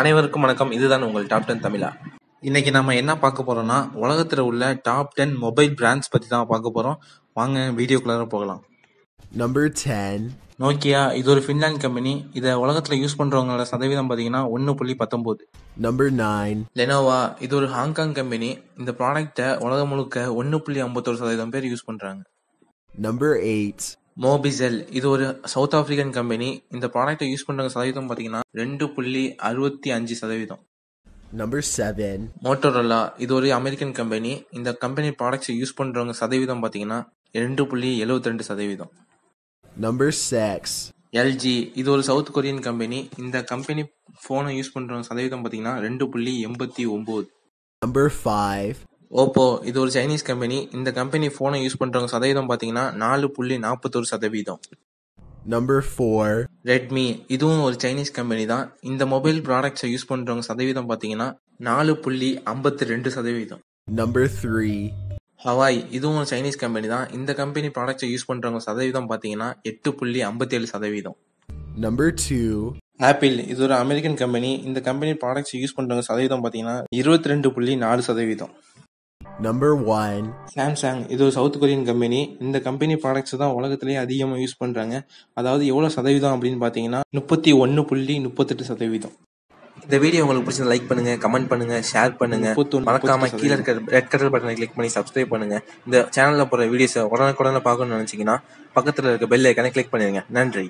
அனைவருக்கும் வணக்கம் இதுதான் உங்கள் டாப் டென் தமிழா இன்னைக்கு நம்ம என்ன பார்க்க போறோம்னா உலகத்தில் உள்ள டாப் டென் மொபைல் பிராண்ட்ஸ் பற்றி தான் பார்க்க போறோம் வாங்க வீடியோக்குள்ள போகலாம் நம்பர் டென் நோக்கியா இது ஒரு ஃபின்லாண்ட் கம்பெனி இதை உலகத்தில் யூஸ் பண்றவங்களோட சதவீதம் பார்த்தீங்கன்னா ஒன்று புள்ளி பத்தொம்போது நம்பர் நைன் லெனோவா இது ஒரு ஹாங்காங் கம்பெனி இந்த ப்ராடக்ட்டை உலகம் முழுக்க ஒன்று புள்ளி ஐம்பத்தோரு சதவீதம் பேர் யூஸ் பண்றாங்க நம்பர் எயிட் மோபிசெல் இது ஒரு சவுத் ஆப்பிரிக்கன் கம்பெனி இந்த ப்ராடக்ட்டை யூஸ் பண்ற சதவீதம் பார்த்தீங்கன்னா ரெண்டு புள்ளி அறுபத்தி அஞ்சு சதவீதம் நம்பர் செவன் மோட்டோரோலா இது ஒரு அமெரிக்கன் கம்பெனி இந்த கம்பெனி ப்ராடக்ட்ஸ் யூஸ் பண்ணுறவங்க சதவீதம் பார்த்தீங்கன்னா ரெண்டு புள்ளி எழுபத்தி ரெண்டு சதவீதம் நம்பர் சிக்ஸ் எல்ஜி இது ஒரு சவுத் கொரியன் கம்பெனி இந்த கம்பெனி ஃபோனை யூஸ் பண்ணுறவங்க சதவீதம் பார்த்தீங்கன்னா ரெண்டு புள்ளி எண்பத்தி ஒன்பது நம்பர் ஃபைவ் ஓப்போ இது ஒரு சைனீஸ் கம்பெனி இந்த கம்பெனி ஃபோனை யூஸ் பண்றவங்க சதவீதம் பாத்தீங்கன்னா நாலு புள்ளி நாற்பத்தொரு சதவீதம் நம்பர் ஃபோர் ரெட்மி இதுவும் ஒரு சைனீஸ் கம்பெனி தான் இந்த மொபைல் ப்ராடக்ட்ஸை யூஸ் பண்றவங்க சதவீதம் பாத்தீங்கன்னா நாலு புள்ளி ஐம்பத்தி ரெண்டு சதவீதம் நம்பர் த்ரீ ஹவாய் இதுவும் ஒரு சைனீஸ் கம்பெனி தான் இந்த கம்பெனி ப்ராடக்ட்ஸை யூஸ் பண்றவங்க சதவீதம் பாத்தீங்கன்னா எட்டு புள்ளி ஐம்பத்தி ஏழு சதவீதம் நம்பர் டூ ஆப்பிள் இது ஒரு அமெரிக்கன் கம்பெனி இந்த கம்பெனி ப்ராடக்ட்ஸ் யூஸ் பண்றவங்க சதவீதம் பாத்தீங்கன்னா இருபத்தி ரெண்டு புள்ளி நாலு சதவீதம் நம்பர் ஒன் சாம்சங் இது ஒரு சவுத் கொரியன் கம்பெனி இந்த கம்பெனி ப்ராடக்ட்ஸ் தான் உலகத்திலேயே அதிகமாக யூஸ் பண்ணுறாங்க அதாவது எவ்வளோ சதவீதம் அப்படின்னு பார்த்தீங்கன்னா முப்பத்தி ஒன்று புள்ளி முப்பத்தெட்டு சதவீதம் இந்த வீடியோ உங்களுக்கு பிடிச்சி லைக் பண்ணுங்க கமெண்ட் பண்ணுங்க ஷேர் பண்ணுங்க மறக்காம கீழே இருக்கிற ரெட் கலர் பட்டனை கிளிக் பண்ணி சப்ஸ்கிரைப் பண்ணுங்க இந்த சேனல்ல போற வீடியோஸ் உடனுக்குடனே பார்க்கணும்னு நினைச்சீங்கன்னா பக்கத்தில் இருக்க பெல் ஐக்கானே கிளிக் பண்ணிருங்க நன்றி